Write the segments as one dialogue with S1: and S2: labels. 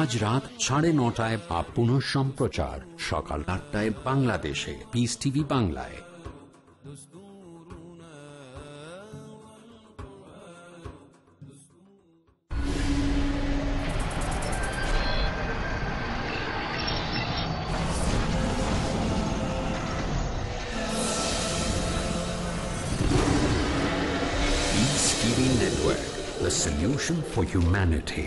S1: আজ রাত সাড়ে নটায় বা পুনঃ সম্প্রচার সকাল আটটায় বাংলাদেশে পিস টিভি বাংলায় Network, the solution for humanity.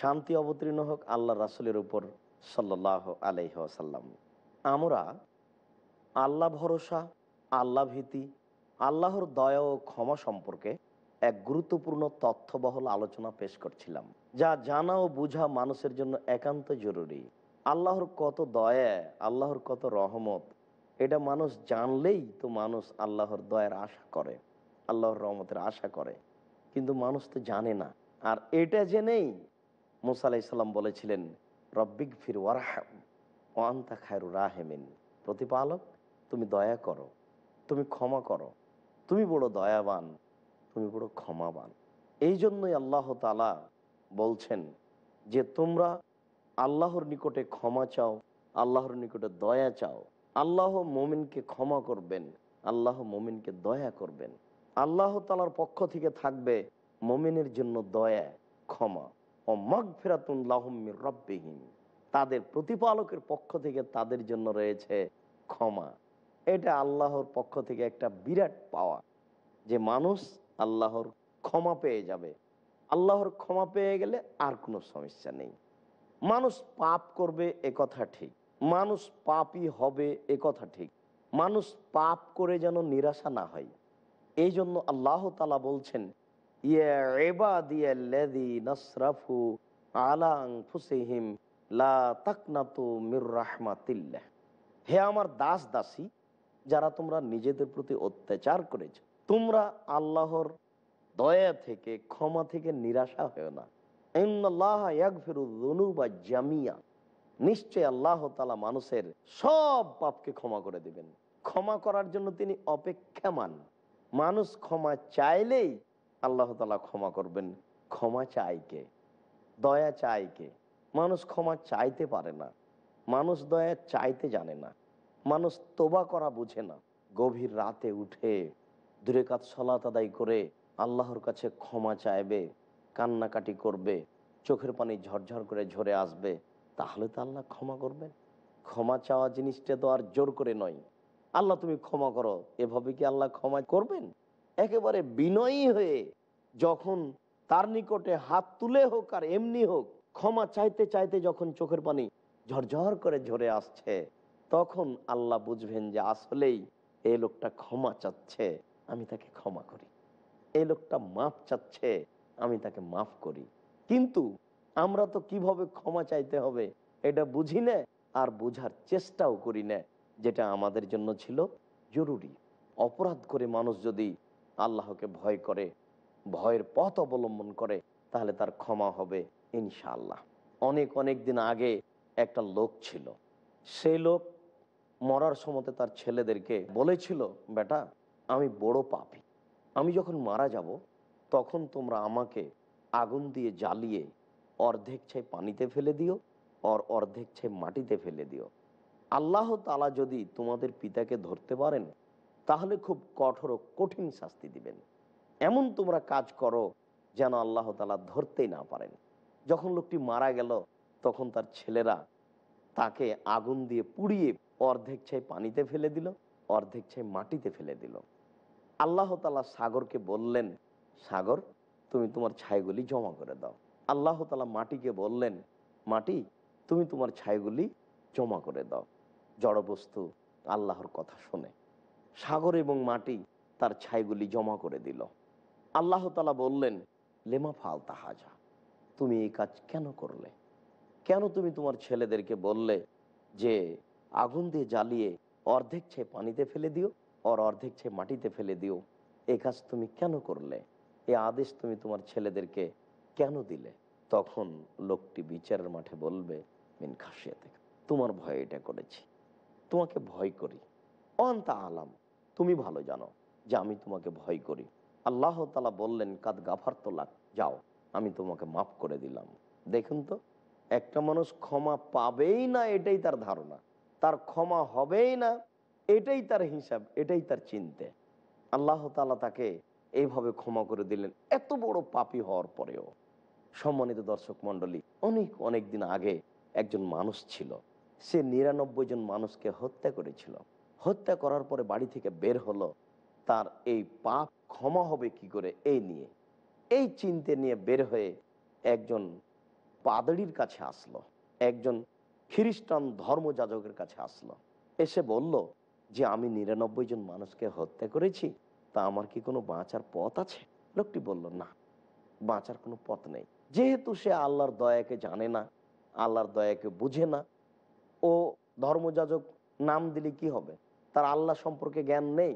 S2: শান্তি অবতীর্ণ হোক আল্লাহ রাসুলের উপর সাল্লাহ আলহ্লাম আমরা আল্লাহ ভরসা আল্লাহ ভীতি আল্লাহর দয়া ও ক্ষমা সম্পর্কে এক গুরুত্বপূর্ণ তথ্যবহল আলোচনা পেশ করছিলাম যা জানা ও বোঝা মানুষের জন্য একান্ত জরুরি আল্লাহর কত দয়া আল্লাহর কত রহমত এটা মানুষ জানলেই তো মানুষ আল্লাহর দয়ার আশা করে আল্লাহর রহমতের আশা করে কিন্তু মানুষ তো জানে না আর এটা জেনেই মুসা আলাইসাল্লাম বলেছিলেন রব্বিক ফির ওয়ারাহাম ওয়ান্তা খায়রু রাহেমিন প্রতিপালক তুমি দয়া করো তুমি ক্ষমা করো তুমি বড় দয়াবান তুমি বড় ক্ষমাবান এই জন্যই আল্লাহ তালা বলছেন যে তোমরা আল্লাহর নিকটে ক্ষমা চাও আল্লাহর নিকটে দয়া চাও আল্লাহ মোমিনকে ক্ষমা করবেন আল্লাহ মোমিনকে দয়া করবেন আল্লাহ তালার পক্ষ থেকে থাকবে মোমিনের জন্য দয়া ক্ষমা ও মগফিরাতুন লাহমির রব্বিহীন তাদের প্রতিপালকের পক্ষ থেকে তাদের জন্য রয়েছে ক্ষমা এটা আল্লাহর পক্ষ থেকে একটা বিরাট পাওয়া যে মানুষ আল্লাহর ক্ষমা পেয়ে যাবে আল্লাহর ক্ষমা পেয়ে গেলে আর কোনো সমস্যা নেই মানুষ পাপ করবে এ কথা ঠিক মানুষ পাপই হবে এ কথা ঠিক মানুষ পাপ করে যেন নিরাশা না হয় এই জন্য আল্লাহ তালা বলছেন আমার দাস দাসী যারা তোমরা নিজেদের প্রতি অত্যাচার করেছ তোমরা আল্লাহর দয়া থেকে ক্ষমা থেকে নিরাশা হয়েও না জামিয়া নিশ্চয় আল্লাহ তালা মানুষের সব পাপকে ক্ষমা করে দিবেন ক্ষমা করার জন্য তিনি অপেক্ষা মান মানুষ ক্ষমা চাইলেই আল্লাহ তালা ক্ষমা করবেন ক্ষমা চাই কে দয়া চাই কে মানুষ ক্ষমা চাইতে পারে না মানুষ দয়া চাইতে জানে না মানুষ তোবা করা বুঝে না গভীর রাতে উঠে দূরে কাজ সলাত আদায় করে আল্লাহর কাছে ক্ষমা চাইবে কান্নাকাটি করবে চোখের পানি ঝরঝর করে ঝরে আসবে তাহলে তো আল্লাহ ক্ষমা করবেন ক্ষমা চাওয়া জিনিসটা তো আর জোর করে নয় আল্লাহ তুমি ক্ষমা করো এভাবে কি আল্লাহ ক্ষমা করবেন একেবারে বিনয়ী হয়ে যখন তার নিকটে হাত তুলে হোক আর এমনি হোক ক্ষমা চাইতে চাইতে যখন চোখের পানি ঝরঝর করে ঝরে আসছে তখন আল্লাহ বুঝবেন যে আসলেই এই লোকটা ক্ষমা চাচ্ছে আমি তাকে ক্ষমা করি এই লোকটা মাফ চাচ্ছে আমি তাকে মাফ করি কিন্তু আমরা তো কিভাবে ক্ষমা চাইতে হবে এটা বুঝি না আর বুঝার চেষ্টাও করি না যেটা আমাদের জন্য ছিল জরুরি অপরাধ করে মানুষ যদি আল্লাহকে ভয় করে ভয়ের পথ অবলম্বন করে তাহলে তার ক্ষমা হবে ইনশাআল্লাহ অনেক অনেক দিন আগে একটা লোক ছিল সেই লোক মরার সময় তার ছেলেদেরকে বলেছিল বেটা আমি বড় পাপি আমি যখন মারা যাব তখন তোমরা আমাকে আগুন দিয়ে জ্বালিয়ে অর্ধেক ছাই পানিতে ফেলে দিও আর অর্ধেক ছাই মাটিতে ফেলে দিও আল্লাহ তালা যদি তোমাদের পিতাকে ধরতে পারেন তাহলে খুব কঠোর কঠিন শাস্তি দিবেন এমন তোমরা কাজ করো যেন আল্লাহ তালা ধরতেই না পারেন যখন লোকটি মারা গেল তখন তার ছেলেরা তাকে আগুন দিয়ে পুড়িয়ে অর্ধেক ছাই পানিতে ফেলে দিল অর্ধেক ছাই মাটিতে ফেলে দিল আল্লাহ তালা সাগরকে বললেন সাগর তুমি তোমার ছাইগুলি জমা করে দাও আল্লাহ তালা মাটিকে বললেন মাটি তুমি তোমার ছাইগুলি জমা করে দাও জড়বস্তু আল্লাহর কথা শোনে সাগর এবং মাটি তার ছাইগুলি জমা করে দিল আল্লাহ তালা বললেন লেমা ফাল তাহাজা তুমি এই কাজ কেন করলে কেন তুমি তোমার ছেলেদেরকে বললে যে আগুন দিয়ে জ্বালিয়ে অর্ধেক ছে পানিতে ফেলে দিও আর অর্ধেক ছে মাটিতে ফেলে দিও এ কাজ তুমি কেন করলে এ আদেশ তুমি তোমার ছেলেদেরকে কেন দিলে তখন লোকটি বিচারের মাঠে বলবে মিন খাসিয়া তোমার ভয় এটা করেছি তোমাকে ভয় করি অন্তা আলাম তুমি ভালো জানো যে আমি তোমাকে ভয় করি আল্লাহ তালা বললেন কাদ গাফার তোলাক যাও আমি তোমাকে মাফ করে দিলাম দেখুন তো একটা মানুষ ক্ষমা পাবেই না এটাই তার ধারণা তার ক্ষমা হবেই না এটাই তার হিসাব এটাই তার চিনতে আল্লাহ তালা তাকে এইভাবে ক্ষমা করে দিলেন এত বড় পাপি হওয়ার পরেও সম্মানিত দর্শক মণ্ডলী অনেক অনেক দিন আগে একজন মানুষ ছিল সে নিরানব্বই জন মানুষকে হত্যা করেছিল হত্যা করার পরে বাড়ি থেকে বের হলো তার এই পাপ ক্ষমা হবে কি করে এই নিয়ে এই চিন্তে নিয়ে বের হয়ে একজন পাদড়ির কাছে আসলো একজন খ্রিস্টান ধর্মযাজকের কাছে আসলো এসে বলল যে আমি নিরানব্বই জন মানুষকে হত্যা করেছি তা আমার কি কোনো বাঁচার পথ আছে লোকটি বলল না বাঁচার কোনো পথ নেই যেহেতু সে আল্লাহর দয়াকে জানে না আল্লাহর দয়াকে বুঝে না ও ধর্মযাজক নাম দিলে কি হবে তার আল্লাহ সম্পর্কে জ্ঞান নেই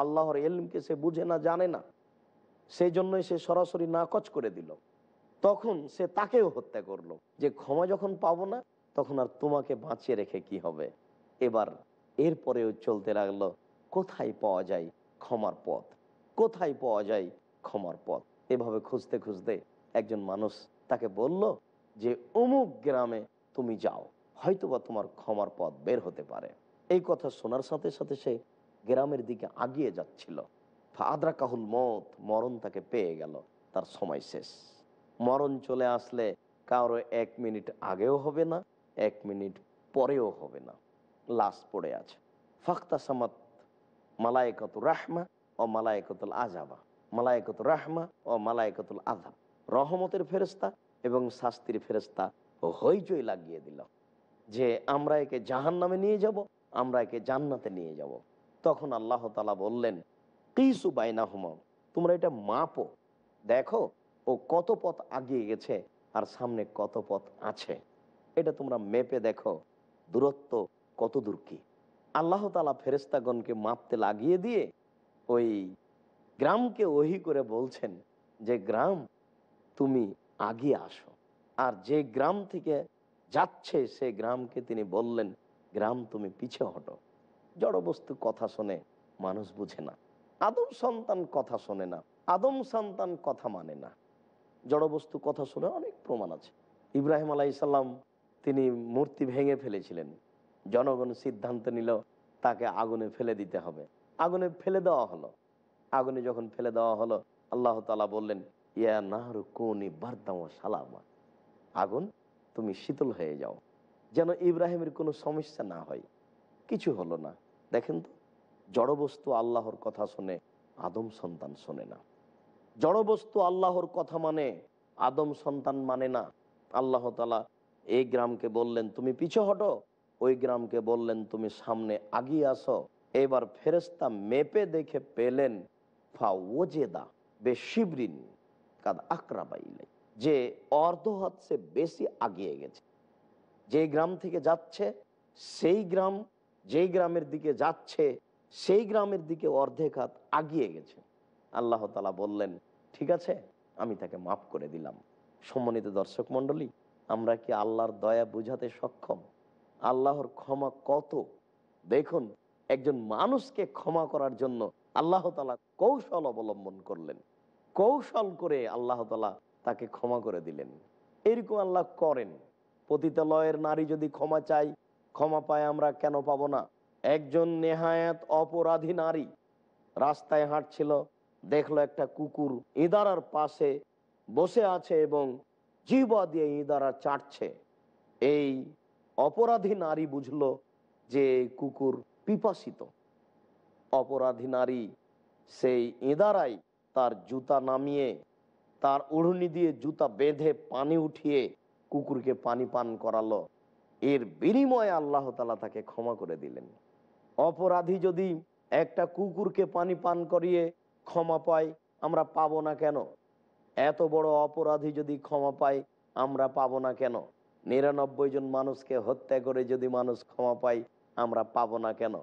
S2: আল্লাহর এলমকে সে বুঝে না জানে না সেই জন্যই সে সরাসরি নাকচ করে দিল তখন সে তাকেও হত্যা করলো যে ক্ষমা যখন পাবো না তখন আর তোমাকে বাঁচিয়ে রেখে কি হবে এবার এরপরেও চলতে লাগলো কোথায় পাওয়া যায় ক্ষমার পথ কোথায় পাওয়া যায় ক্ষমার পথ এভাবে খুঁজতে খুঁজতে একজন মানুষ তাকে বলল যে অমুক গ্রামে তুমি যাও হয়তোবা তোমার ক্ষমার পথ বের হতে পারে এই কথা শোনার সাথে সাথে সে গ্রামের দিকে আগিয়ে যাচ্ছিল আদ্রা কাহুল মত মরণ তাকে পেয়ে গেল তার সময় শেষ মরণ চলে আসলে কারো এক মিনিট আগেও হবে না এক মিনিট পরেও হবে না লাশ পড়ে আছে ফাক্তা সামাত মালায়কত রাহমা ও মালায়কতুল আজাবা মালায়কত রাহমা ও মালায়কতুল আজাব রহমতের ফেরস্তা এবং শাস্তির ফেরস্তা হইচই লাগিয়ে দিল যে আমরা একে জাহান নামে নিয়ে যাব আমরা একে জান্নাতে নিয়ে যাব। তখন আল্লাহ তালা বললেন কিসু বাইনা হুম তোমরা এটা মাপো দেখো ও কত পথ আগিয়ে গেছে আর সামনে কত পথ আছে এটা তোমরা মেপে দেখো দূরত্ব কত দূর কি আল্লাহ তালা ফেরেস্তাগণকে মাপতে লাগিয়ে দিয়ে ওই গ্রামকে ওহি করে বলছেন যে গ্রাম তুমি আগিয়ে আসো আর যে গ্রাম থেকে যাচ্ছে সে গ্রামকে তিনি বললেন গ্রাম তুমি পিছে হটো বস্তু কথা শোনে মানুষ বুঝে না আদম সন্তান কথা শোনে না আদম সন্তান কথা মানে না বস্তু কথা শুনে অনেক প্রমাণ আছে ইব্রাহিম আলাইসাল্লাম তিনি মূর্তি ভেঙে ফেলেছিলেন জনগণ সিদ্ধান্ত নিল তাকে আগুনে ফেলে দিতে হবে আগুনে ফেলে দেওয়া হলো আগুনে যখন ফেলে দেওয়া হলো আল্লাহ তালা বললেন ইয়া নাহর কোন বার্দাম সালামা আগুন তুমি শীতল হয়ে যাও যেন ইব্রাহিমের কোনো সমস্যা না হয় কিছু হলো না দেখেন তো জড়বস্তু আল্লাহর কথা শুনে আদম সন্তান শোনে না জড়বস্তু আল্লাহর কথা মানে আদম সন্তান মানে না আল্লাহ তালা এই গ্রামকে বললেন তুমি পিছু হটো ওই গ্রামকে বললেন তুমি সামনে আগিয়ে আসো এবার ফেরেস্তা মেপে দেখে পেলেন ফা ওজেদা বেশিবরিন কাদ আক্রাবাইলে যে অর্ধ হাত সে বেশি আগিয়ে গেছে যে গ্রাম থেকে যাচ্ছে সেই গ্রাম যেই গ্রামের দিকে যাচ্ছে সেই গ্রামের দিকে অর্ধেক হাত আগিয়ে গেছে আল্লাহ তালা বললেন ঠিক আছে আমি তাকে মাফ করে দিলাম সম্মানিত দর্শক মন্ডলী আমরা কি আল্লাহর দয়া বুঝাতে সক্ষম আল্লাহর ক্ষমা কত দেখুন একজন মানুষকে ক্ষমা করার জন্য আল্লাহ তালা কৌশল অবলম্বন করলেন কৌশল করে আল্লাহ তালা তাকে ক্ষমা করে দিলেন এরকম আল্লাহ করেন পতিতালয়ের নারী যদি ক্ষমা চাই ক্ষমা পায় আমরা কেন পাবো না একজন নেহায়াত অপরাধী নারী রাস্তায় হাঁটছিল দেখলো একটা কুকুর ইদারার পাশে বসে আছে এবং জিবা দিয়ে ইদারা চাটছে এই অপরাধী নারী বুঝলো যে কুকুর পিপাসিত অপরাধী নারী সেই ইদারাই তার জুতা নামিয়ে তার উড়ুনি দিয়ে জুতা বেঁধে পানি উঠিয়ে কুকুরকে পানি পান করালো এর বিনিময়ে আল্লাহ তালা তাকে ক্ষমা করে দিলেন অপরাধী যদি একটা কুকুরকে পানি পান করিয়ে ক্ষমা পায় আমরা পাবো না কেন এত বড় অপরাধী যদি ক্ষমা পায় আমরা পাবো না কেন নিরানব্বই জন মানুষকে হত্যা করে যদি মানুষ ক্ষমা পায় আমরা পাবো না কেন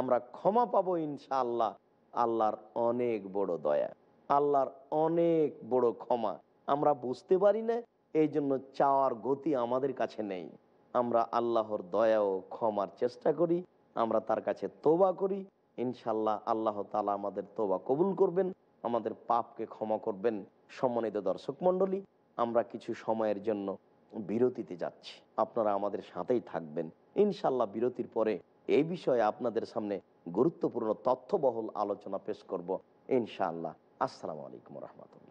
S2: আমরা ক্ষমা পাবো ইনশাআল্লাহ আল্লাহর অনেক বড় দয়া আল্লাহর অনেক বড় ক্ষমা আমরা বুঝতে পারি না এই জন্য চাওয়ার গতি আমাদের কাছে নেই আমরা আল্লাহর দয়া ও ক্ষমার চেষ্টা করি আমরা তার কাছে তোবা করি ইনশাল্লাহ আল্লাহ তালা আমাদের তোবা কবুল করবেন আমাদের পাপকে ক্ষমা করবেন সম্মানিত দর্শক মন্ডলী আমরা কিছু সময়ের জন্য বিরতিতে যাচ্ছি আপনারা আমাদের সাথেই থাকবেন ইনশাল্লাহ বিরতির পরে এই বিষয়ে আপনাদের সামনে গুরুত্বপূর্ণ তথ্যবহুল আলোচনা পেশ করব ইনশাআল্লাহ আসসালামু আলাইকুম রহমতুল্লাহ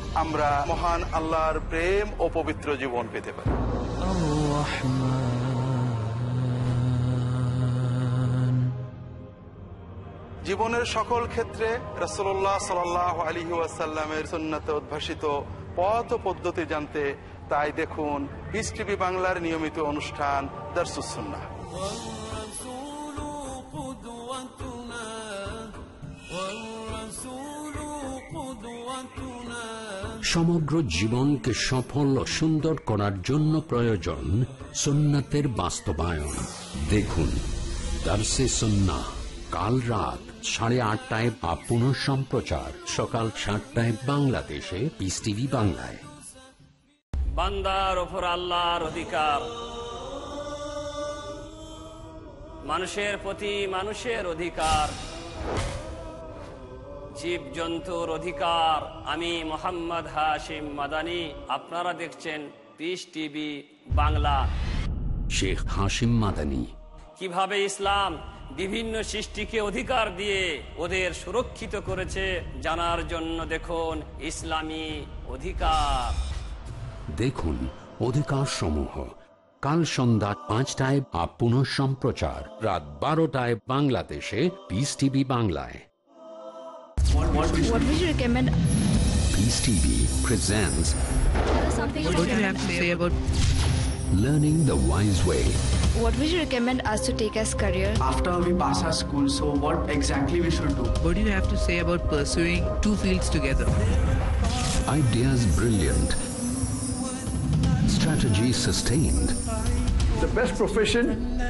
S3: আমরা মহান আল্লাহর প্রেম ও পবিত্র জীবন পেতে পারি জীবনের সকল ক্ষেত্রে রসোল্লাহ সাল আলী ওয়াসাল্লামের সন্ন্যতে উদ্ভাসিত পথ পদ্ধতি জানতে তাই দেখুন বিস টিভি বাংলার নিয়মিত অনুষ্ঠান দর্শুসন্না
S1: সমগ্র জীবনকে সফল ও সুন্দর করার জন্য প্রয়োজন সুন্নাতের বাস্তবায়ন দেখুন দার্সে কাল রাত সাড়ে আটটায় বা পুনঃ সম্প্রচার সকাল সাতটায় বাংলাদেশে পিস টিভি বাংলায়
S2: বান্দার ওপর আল্লাহর অধিকার মানুষের প্রতি মানুষের অধিকার জীব জন্তুর অধিকার আমি মোহাম্মদ হাশিম মাদানি আপনারা দেখছেন পিস টিভি বাংলা
S1: শেখ হাশিম মাদানি
S2: কিভাবে ইসলাম বিভিন্ন সৃষ্টিকে অধিকার দিয়ে ওদের সুরক্ষিত করেছে জানার জন্য দেখুন ইসলামী অধিকার
S1: দেখুন অধিকার সমূহ কাল সন্ধ্যা পাঁচটায় আপ পুনঃ সম্প্রচার রাত বারোটায় বাংলাদেশে পিস টিভি বাংলায়
S2: What, would you recommend?
S1: Peace TV presents.
S2: what do
S1: you have to say about learning the wise way?
S2: What would you recommend us to take as career?
S1: After we pass our school, so what exactly we should do? What do you have to say about pursuing two fields together? Ideas brilliant. Strategy sustained.
S3: The best profession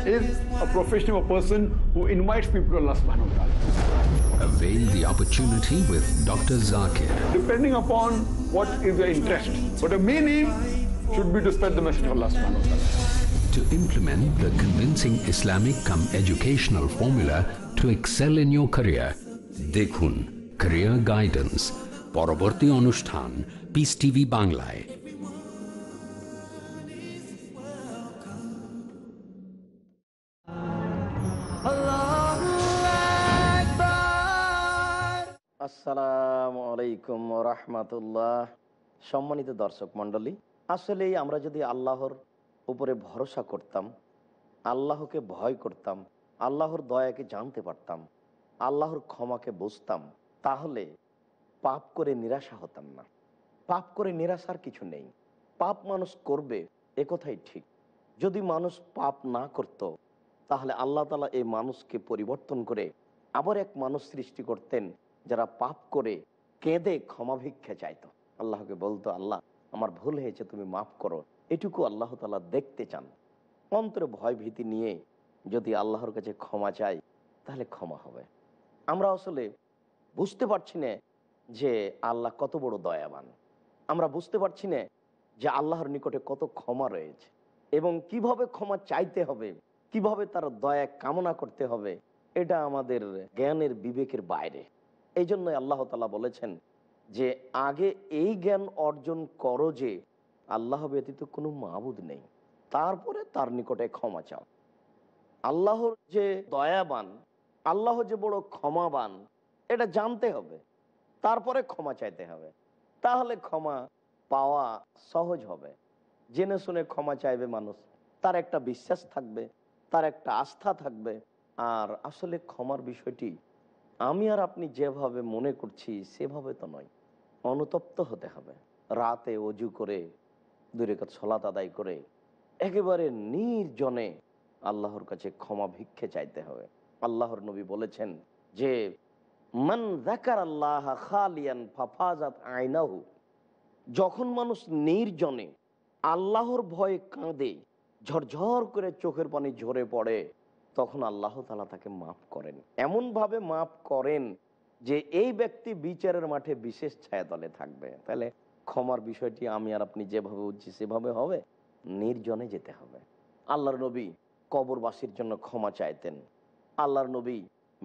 S3: is a profession of a person who invites people to Allah subhanahu wa
S1: ta'ala. Avail the opportunity with Dr. Zakir.
S3: Depending upon
S1: what is your interest. But the aim should be to spread the message of Allah subhanahu wa ta'ala. To implement the convincing Islamic come educational formula to excel in your career, Dekhun Career Guidance, পরবর্তী অনুষ্ঠান piece TV বাংলায়
S2: আসসালাম আলাইকুম রহমাতুল্লাহ সম্মানিত দর্শক মন্ডলী আসলে আমরা যদি আল্লাহর উপরে ভরসা করতাম আল্লাহকে ভয় করতাম আল্লাহর দয়াকে জানতে পারতাম আল্লাহর ক্ষমাকে বুঝতাম তাহলে পাপ করে নিরাশা হতাম না পাপ করে নিরাশার কিছু নেই পাপ মানুষ করবে এ কথাই ঠিক যদি মানুষ পাপ না করত তাহলে আল্লাহ তালা এই মানুষকে পরিবর্তন করে আবার এক মানুষ সৃষ্টি করতেন যারা পাপ করে কেঁদে ক্ষমা ভিক্ষা চাইতো আল্লাহকে বলতো আল্লাহ আমার ভুল হয়েছে তুমি মাফ করো এটুকু আল্লাহ তালা দেখতে চান অন্তরে ভয় ভীতি নিয়ে যদি আল্লাহর কাছে ক্ষমা চাই তাহলে ক্ষমা হবে আমরা আসলে বুঝতে পারছি না যে আল্লাহ কত বড় দয়াবান আমরা বুঝতে পারছি না যে আল্লাহর নিকটে কত ক্ষমা রয়েছে এবং কিভাবে ক্ষমা চাইতে হবে কিভাবে তার দয়া কামনা করতে হবে এটা আমাদের জ্ঞানের বিবেকের বাইরে এই জন্যই আল্লাহ তালা বলেছেন যে আগে এই জ্ঞান অর্জন করো যে আল্লাহ ব্যতীত কোনো মাহবুদ নেই তারপরে তার নিকটে ক্ষমা চাও আল্লাহর যে দয়াবান আল্লাহ যে বড় ক্ষমাবান এটা জানতে হবে তারপরে ক্ষমা চাইতে হবে তাহলে ক্ষমা পাওয়া সহজ হবে জেনে শুনে ক্ষমা চাইবে মানুষ তার একটা বিশ্বাস থাকবে তার একটা আস্থা থাকবে আর আসলে ক্ষমার বিষয়টি আমি আর আপনি যেভাবে মনে করছি সেভাবে তো নয় অনুতপ্ত হতে হবে রাতে অজু করে দূরে ছলাত আদায় করে একেবারে নির্জনে আল্লাহর কাছে ক্ষমা ভিক্ষে চাইতে হবে আল্লাহর নবী বলেছেন যে মান জাকার আল্লাহ খালিয়ান ফাফাজাত আইনাহু যখন মানুষ নির্জনে আল্লাহর ভয়ে কাঁদে ঝরঝর করে চোখের পানি ঝরে পড়ে তখন আল্লাহ তালা তাকে মাফ করেন এমনভাবে মাফ করেন যে এই ব্যক্তি বিচারের মাঠে বিশেষ ছায়া দলে থাকবে তাহলে ক্ষমার বিষয়টি আমি আর আপনি যেভাবে বুঝছি সেভাবে হবে নির্জনে যেতে হবে আল্লাহর নবী কবরবাসীর জন্য ক্ষমা চাইতেন আল্লাহর নবী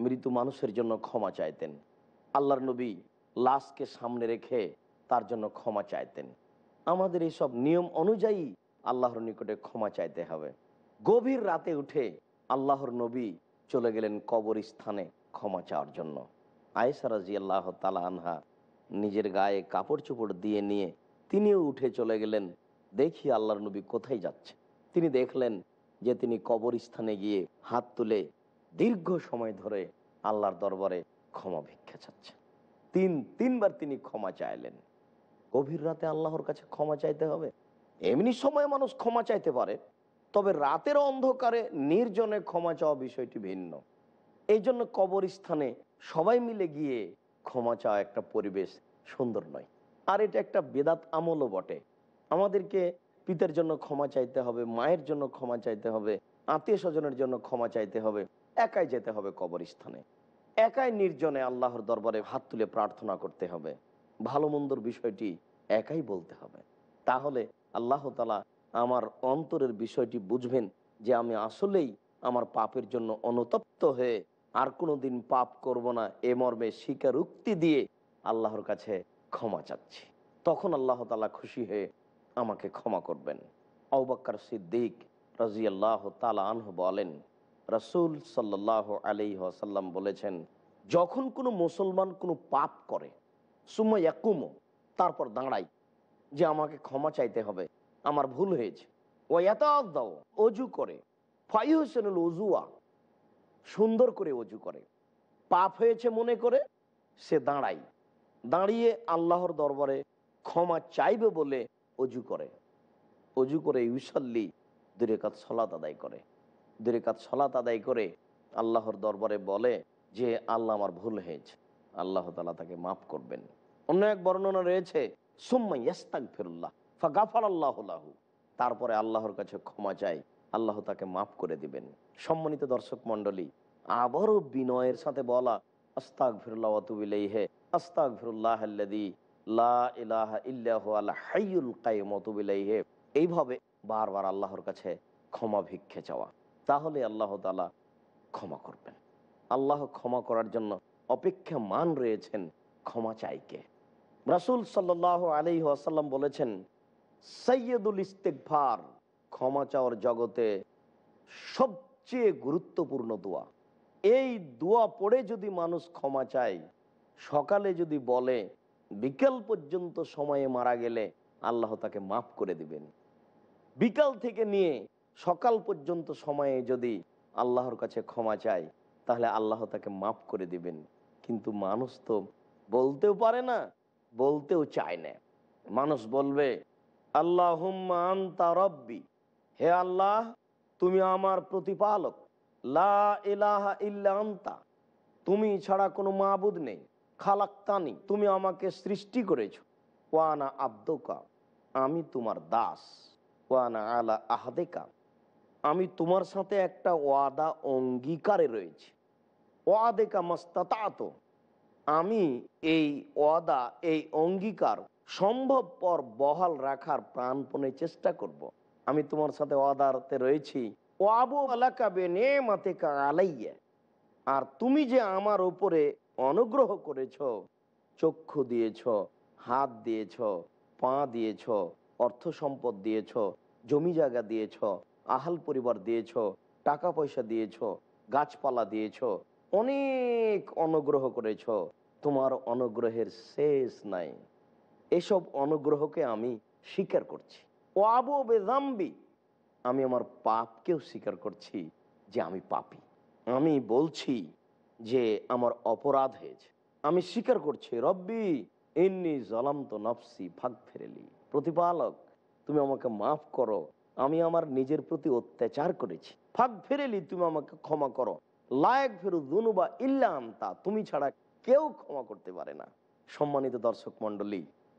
S2: মৃত মানুষের জন্য ক্ষমা চাইতেন আল্লাহর নবী লাশকে সামনে রেখে তার জন্য ক্ষমা চাইতেন আমাদের এই সব নিয়ম অনুযায়ী আল্লাহর নিকটে ক্ষমা চাইতে হবে গভীর রাতে উঠে আল্লাহর নবী চলে গেলেন কবর স্থানে ক্ষমা চাওয়ার জন্য আয়েসা রাজি আল্লাহ তালা আনহা নিজের গায়ে কাপড় চোপড় দিয়ে নিয়ে তিনিও উঠে চলে গেলেন দেখি আল্লাহর নবী কোথায় যাচ্ছে তিনি দেখলেন যে তিনি কবর স্থানে গিয়ে হাত তুলে দীর্ঘ সময় ধরে আল্লাহর দরবারে ক্ষমা ভিক্ষা চাচ্ছেন তিন তিনবার তিনি ক্ষমা চাইলেন গভীর রাতে আল্লাহর কাছে ক্ষমা চাইতে হবে এমনি সময় মানুষ ক্ষমা চাইতে পারে তবে রাতের অন্ধকারে নির্জনে ক্ষমা চাওয়া বিষয়টি ভিন্ন এই জন্য কবরস্থানে সবাই মিলে গিয়ে ক্ষমা চাওয়া একটা পরিবেশ সুন্দর নয় আর এটা একটা বেদাত আমলও বটে আমাদেরকে পিতার জন্য ক্ষমা চাইতে হবে মায়ের জন্য ক্ষমা চাইতে হবে আত্মীয় স্বজনের জন্য ক্ষমা চাইতে হবে একাই যেতে হবে কবরস্থানে একাই নির্জনে আল্লাহর দরবারে হাত তুলে প্রার্থনা করতে হবে ভালো মন্দর বিষয়টি একাই বলতে হবে তাহলে আল্লাহ তালা আমার অন্তরের বিষয়টি বুঝবেন যে আমি আসলেই আমার পাপের জন্য অনুতপ্ত হয়ে আর কোনো দিন পাপ করব না এ মর্মে স্বীকারোক্তি দিয়ে আল্লাহর কাছে ক্ষমা চাচ্ছি তখন আল্লাহ তালা খুশি হয়ে আমাকে ক্ষমা করবেন আউবাক্কার সিদ্দিক রাজি আল্লাহ তালা আনহ বলেন রসুল সাল্লাহ আলি আসাল্লাম বলেছেন যখন কোনো মুসলমান কোনো পাপ করে সুমা কুমো তারপর দাঁড়াই যে আমাকে ক্ষমা চাইতে হবে আমার ভুল হয়েছে ও এত অজু করে ফাই হোসেন অজুয়া সুন্দর করে অজু করে পাপ হয়েছে মনে করে সে দাঁড়াই দাঁড়িয়ে আল্লাহর দরবারে ক্ষমা চাইবে বলে অজু করে অজু করে ইউসাল্লি দুরেকাত সলাত আদায় করে দুরেকাত সলাত আদায় করে আল্লাহর দরবারে বলে যে আল্লাহ আমার ভুল হয়েছে আল্লাহ তালা তাকে মাফ করবেন অন্য এক বর্ণনা রয়েছে সুম্মা ইয়াস্তাক ফেরুল্লাহ ফাগাফার তারপরে আল্লাহর কাছে ক্ষমা চাই আল্লাহ তাকে মাফ করে দিবেন সম্মানিত দর্শক মন্ডলী আবারও বিনয়ের সাথে বলা আস্তাক ফিরুল্লাহতুবিলহে আস্তাক ফিরুল্লাহি এইভাবে বারবার আল্লাহর কাছে ক্ষমা ভিক্ষে চাওয়া তাহলে আল্লাহ তালা ক্ষমা করবেন আল্লাহ ক্ষমা করার জন্য অপেক্ষা মান রয়েছেন ক্ষমা চাইকে রাসুল সাল্লাহ আলি আসাল্লাম বলেছেন সৈয়দুল ইস্তেকভার ক্ষমা চাওয়ার জগতে সবচেয়ে গুরুত্বপূর্ণ দোয়া এই দোয়া পড়ে যদি মানুষ ক্ষমা চায় সকালে যদি বলে বিকেল পর্যন্ত সময়ে মারা গেলে আল্লাহ তাকে মাফ করে দিবেন বিকাল থেকে নিয়ে সকাল পর্যন্ত সময়ে যদি আল্লাহর কাছে ক্ষমা চায় তাহলে আল্লাহ তাকে মাফ করে দিবেন কিন্তু মানুষ তো বলতেও পারে না বলতেও চায় না মানুষ বলবে আল্লাহুম্মা আন্তা রব্বি হে আল্লাহ তুমি আমার প্রতিপালক লা ইলাহা ইল্লা আন্তা তুমি ছাড়া কোনো মাবুদ নেই খালাক্তানি তুমি আমাকে সৃষ্টি করেছ ওয়ানা আব্দকা আমি তোমার দাস ওয়ানা আলা আহাদেকা আমি তোমার সাথে একটা ওয়াদা অঙ্গীকারে রয়েছে ওয়াদেকা মস্তাত আমি এই ওয়াদা এই অঙ্গীকার সম্ভবপর বহাল রাখার প্রাণপণে চেষ্টা করব। আমি তোমার সাথে অদারতে রয়েছি ও আবু আলাকা নে মাতে আলাইয়া আর তুমি যে আমার ওপরে অনুগ্রহ করেছ চক্ষু দিয়েছ হাত দিয়েছ পা দিয়েছ অর্থ সম্পদ দিয়েছ জমি জায়গা দিয়েছ আহাল পরিবার দিয়েছ টাকা পয়সা দিয়েছ গাছপালা দিয়েছ অনেক অনুগ্রহ করেছ তোমার অনুগ্রহের শেষ নাই এসব অনুগ্রহকে আমি স্বীকার করছি ও আবু বেদাম্বি আমি আমার পাপকেও স্বীকার করছি যে আমি পাপি আমি বলছি যে আমার অপরাধ হয়েছে আমি স্বীকার করছি রব্বি এমনি জলান্ত নফসি ভাগ ফেরেলি প্রতিপালক তুমি আমাকে মাফ করো আমি আমার নিজের প্রতি অত্যাচার করেছি ফাঁক ফেরেলি তুমি আমাকে ক্ষমা করো লায়ক ফেরু দুনুবা ইল্লা আন্তা তুমি ছাড়া কেউ ক্ষমা করতে পারে না সম্মানিত দর্শক মন্ডলী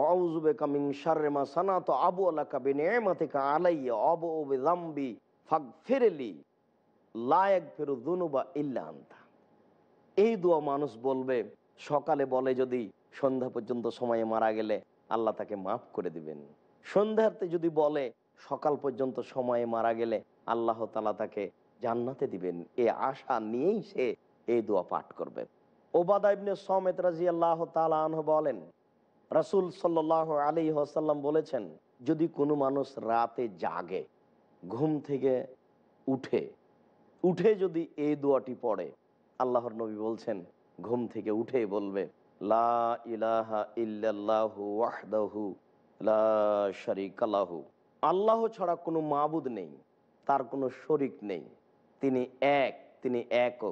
S2: আলাইয়া অব ফাগ ফেরেলি এই মানুষ বলবে সকালে বলে যদি সন্ধ্যা পর্যন্ত সময়ে মারা গেলে আল্লাহ তাকে মাফ করে দিবেন সন্ধ্যাতে যদি বলে সকাল পর্যন্ত সময়ে মারা গেলে আল্লাহ তালা তাকে জান্নাতে দিবেন এ আশা নিয়েই সে এই দোয়া পাঠ করবে ওবাদ সমেত রাজি আল্লাহ তালা বলেন রাসুল সাল আলী হাসাল্লাম বলেছেন যদি কোনো মানুষ রাতে জাগে ঘুম থেকে উঠে উঠে যদি এই দোয়াটি পড়ে আল্লাহর নবী বলছেন ঘুম থেকে উঠে বলবে আল্লাহ ছাড়া কোনো মাবুদ নেই তার কোনো শরিক নেই তিনি এক তিনি একক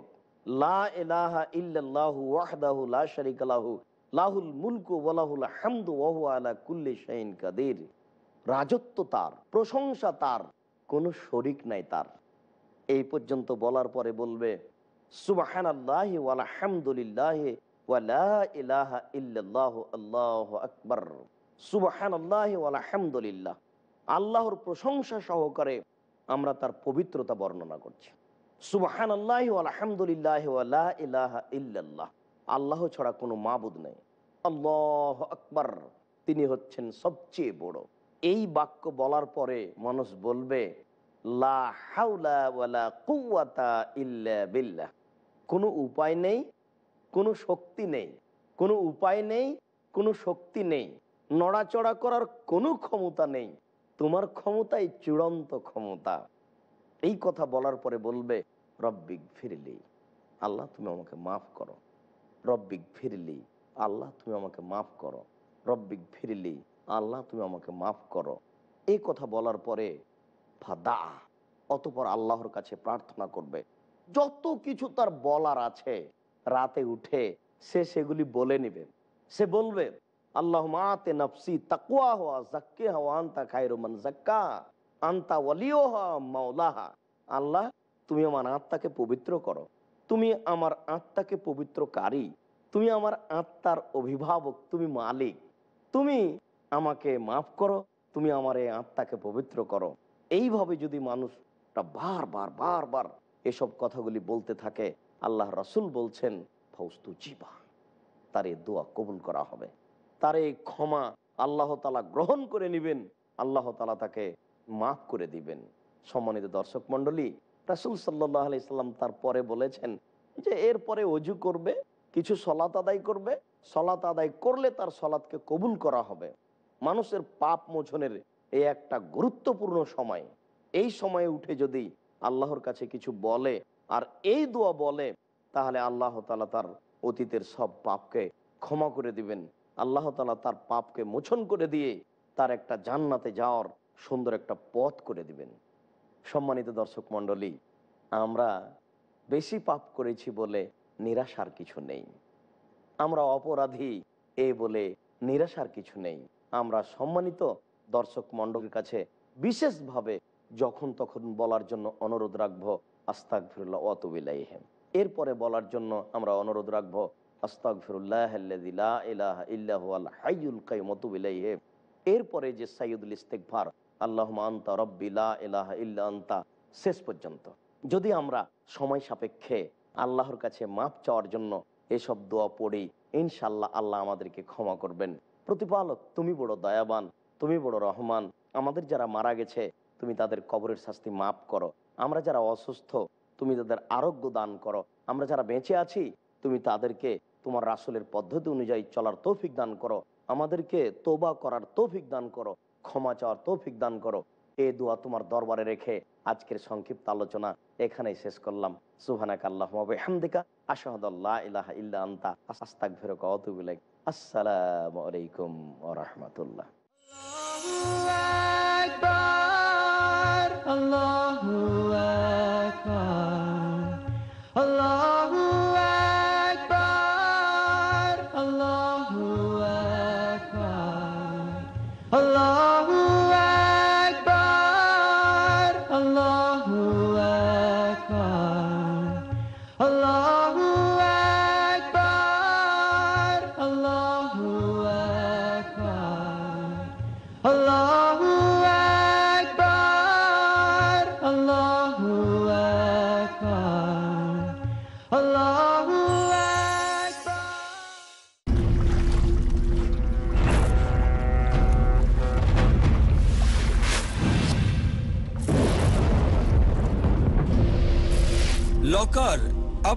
S2: লা ইহু ওয়াহদাহু লা শারিকালাহু লাহুল মুলকু হামদু ওহু আলা কুল্লি শাহিন রাজত্ব তার প্রশংসা তার কোনো শরিক নাই তার এই পর্যন্ত বলার পরে বলবে সুবাহান আল্লাহ আলহামদুলিল্লাহ আল্লাহর প্রশংসা সহকারে আমরা তার পবিত্রতা বর্ণনা করছি সুবাহান আল্লাহ আলহামদুলিল্লাহ ইল্লাল্লাহ আল্লাহ ছাড়া কোনো মাবুদ নেই আল্লাহ আকবর তিনি হচ্ছেন সবচেয়ে বড় এই বাক্য বলার পরে মানুষ বলবে কোনো উপায় নেই কোনো শক্তি নেই কোনো উপায় নেই কোনো শক্তি নেই নড়াচড়া করার কোনো ক্ষমতা নেই তোমার ক্ষমতাই চূড়ান্ত ক্ষমতা এই কথা বলার পরে বলবে রব্বিক ফিরলি আল্লাহ তুমি আমাকে মাফ করো রব্বিক ফিরলি আল্লাহ তুমি আমাকে মাফ করো রব্বিক ফিরলি আল্লাহ তুমি আমাকে মাফ করো এই কথা বলার পরে ফাদা অতপর আল্লাহর কাছে প্রার্থনা করবে যত কিছু তার বলার আছে রাতে উঠে সে সেগুলি বলে নিবে সে বলবে আল্লাহ মাতে নফসি তাকুয়া হওয়া জাক্কে হওয়া আন্তা খাইরুমান জাক্কা আন্তা ওয়ালিও হওয়া মাওলাহা আল্লাহ তুমি আমার আত্মাকে পবিত্র করো তুমি আমার আত্মাকে পবিত্রকারী তুমি আমার আত্মার অভিভাবক তুমি মালিক তুমি আমাকে মাফ করো তুমি আমার এই আত্মাকে পবিত্র করো এইভাবে যদি মানুষ বার বার বার বার এসব কথাগুলি বলতে থাকে আল্লাহ রসুল বলছেন ফৌস্তু জিবা তার এই দোয়া কবুল করা হবে তার এই ক্ষমা আল্লাহ তালা গ্রহণ করে নিবেন আল্লাহ তালা তাকে মাফ করে দিবেন সম্মানিত দর্শক মন্ডলী রাসুল সাল্লাহ আলি সাল্লাম তার পরে বলেছেন যে এরপরে অজু করবে কিছু সলাত আদায় করবে সলাত আদায় করলে তার সলাৎকে কবুল করা হবে মানুষের পাপ মোচনের এই একটা গুরুত্বপূর্ণ সময় এই সময়ে উঠে যদি আল্লাহর কাছে কিছু বলে আর এই দোয়া বলে তাহলে আল্লাহ তালা তার অতীতের সব পাপকে ক্ষমা করে দিবেন আল্লাহ তালা তার পাপকে মোচন করে দিয়ে তার একটা জান্নাতে যাওয়ার সুন্দর একটা পথ করে দিবেন সম্মানিত দর্শক মণ্ডলী আমরা বেশি পাপ করেছি বলে নিরাশার কিছু নেই আমরা অপরাধী এ বলে নিরাশার কিছু নেই আমরা সম্মানিত দর্শক মণ্ডলীর কাছে বিশেষভাবে যখন তখন বলার জন্য অনুরোধ রাখবো আস্তাক ফিরুল্লাহ অতবিলাইহেম এরপরে বলার জন্য আমরা অনুরোধ রাখবো আস্তাক ফিরুল্লাহ এরপরে যে সাইদুল ইস্তেকভার আল্লাহ আন্তা রব্বিলা ইল্লা আন্তা শেষ পর্যন্ত যদি আমরা সময় সাপেক্ষে আল্লাহর কাছে মাপ চাওয়ার জন্য এসব দোয়া পড়ি ইনশাল্লাহ আল্লাহ আমাদেরকে ক্ষমা করবেন প্রতিপালক তুমি বড় দয়াবান তুমি বড় রহমান আমাদের যারা মারা গেছে তুমি তাদের কবরের শাস্তি মাপ করো আমরা যারা অসুস্থ তুমি তাদের আরোগ্য দান করো আমরা যারা বেঁচে আছি তুমি তাদেরকে তোমার রাসুলের পদ্ধতি অনুযায়ী চলার তৌফিক দান করো আমাদেরকে তোবা করার তৌফিক দান করো ক্ষমা চাওয়ার তৌফিক দান করো এ দোয়া তোমার দরবারে রেখে আজকের সংক্ষিপ্ত আলোচনা এখানেই শেষ করলাম সুহানাক আল্লাহমদিকা আশহদাল্লাহ ইলাহা ইল্লা আন্তা আস্তাক ফেরক অতুবিল আসসালামু আলাইকুম ওরহমতুল্লাহ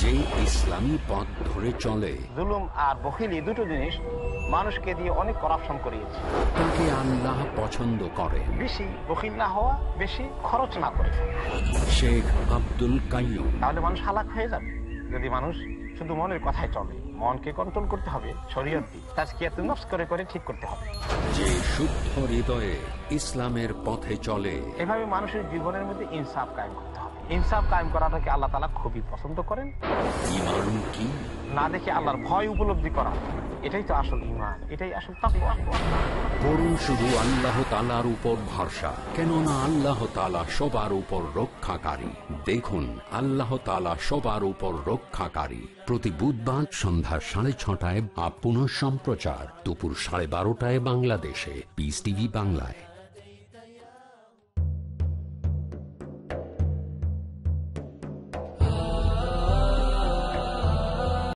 S1: যে ইসলামী পথ ধরে চলে
S2: জুলুম আর বখিলি দুটো জিনিস মানুষকে দিয়ে অনেক করাপশন করিয়েছে তাকে আল্লাহ
S1: পছন্দ করে
S2: বেশি বখিল না হওয়া বেশি খরচ না করে
S1: শেখ আব্দুল কাইম তাহলে মানুষ
S2: হালাক হয়ে যাবে যদি মানুষ শুধু মনের কথাই চলে মনকে কন্ট্রোল করতে হবে শরীয়ত দিয়ে তার নফস করে করে ঠিক করতে হবে
S1: যে শুদ্ধ হৃদয়ে ইসলামের পথে চলে
S2: এভাবে মানুষের জীবনের মধ্যে ইনসাফ কায়েম করে ইনসাফ কায়েম করাটাকে আল্লাহ তালা খুবই পছন্দ করেন না দেখে আল্লাহর ভয় উপলব্ধি করা এটাই তো আসল ইমান এটাই আসল
S1: করুন শুধু আল্লাহ তালার উপর ভরসা কেননা আল্লাহ তালা সবার উপর রক্ষাকারী দেখুন আল্লাহ তালা সবার উপর রক্ষাকারী প্রতি বুধবার সন্ধ্যা সাড়ে ছটায় আপ পুনঃ সম্প্রচার দুপুর সাড়ে বারোটায় বাংলাদেশে পিস টিভি বাংলায়